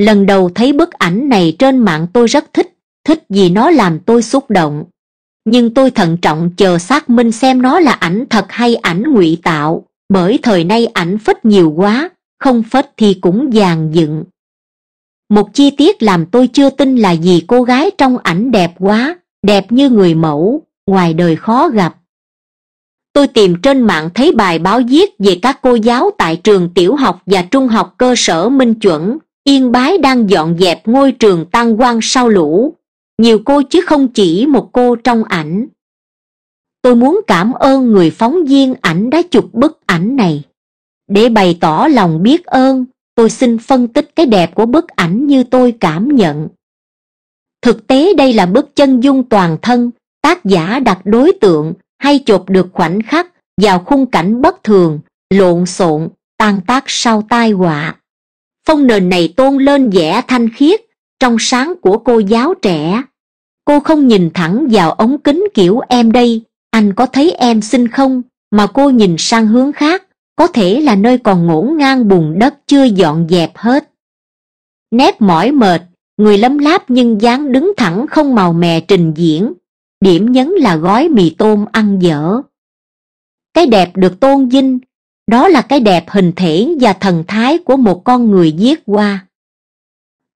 lần đầu thấy bức ảnh này trên mạng tôi rất thích thích vì nó làm tôi xúc động nhưng tôi thận trọng chờ xác minh xem nó là ảnh thật hay ảnh ngụy tạo bởi thời nay ảnh phết nhiều quá không phết thì cũng dàn dựng một chi tiết làm tôi chưa tin là gì cô gái trong ảnh đẹp quá đẹp như người mẫu ngoài đời khó gặp tôi tìm trên mạng thấy bài báo viết về các cô giáo tại trường tiểu học và trung học cơ sở minh chuẩn yên bái đang dọn dẹp ngôi trường tăng quan sau lũ nhiều cô chứ không chỉ một cô trong ảnh tôi muốn cảm ơn người phóng viên ảnh đã chụp bức ảnh này để bày tỏ lòng biết ơn tôi xin phân tích cái đẹp của bức ảnh như tôi cảm nhận thực tế đây là bức chân dung toàn thân tác giả đặt đối tượng hay chụp được khoảnh khắc vào khung cảnh bất thường lộn xộn tan tác sau tai họa phong nền này tôn lên vẻ thanh khiết trong sáng của cô giáo trẻ cô không nhìn thẳng vào ống kính kiểu em đây anh có thấy em xinh không mà cô nhìn sang hướng khác có thể là nơi còn ngổn ngang bùn đất chưa dọn dẹp hết nét mỏi mệt người lấm láp nhưng dáng đứng thẳng không màu mè trình diễn điểm nhấn là gói mì tôm ăn dở cái đẹp được tôn vinh đó là cái đẹp hình thể và thần thái của một con người viết qua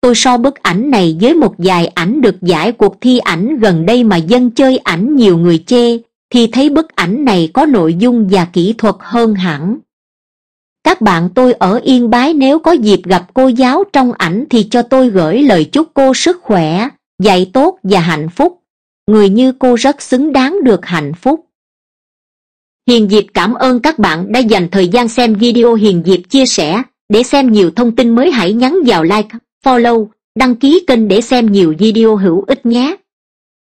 tôi so bức ảnh này với một vài ảnh được giải cuộc thi ảnh gần đây mà dân chơi ảnh nhiều người chê thì thấy bức ảnh này có nội dung và kỹ thuật hơn hẳn các bạn tôi ở yên bái nếu có dịp gặp cô giáo trong ảnh thì cho tôi gửi lời chúc cô sức khỏe dạy tốt và hạnh phúc người như cô rất xứng đáng được hạnh phúc hiền diệp cảm ơn các bạn đã dành thời gian xem video hiền diệp chia sẻ để xem nhiều thông tin mới hãy nhắn vào like follow đăng ký kênh để xem nhiều video hữu ích nhé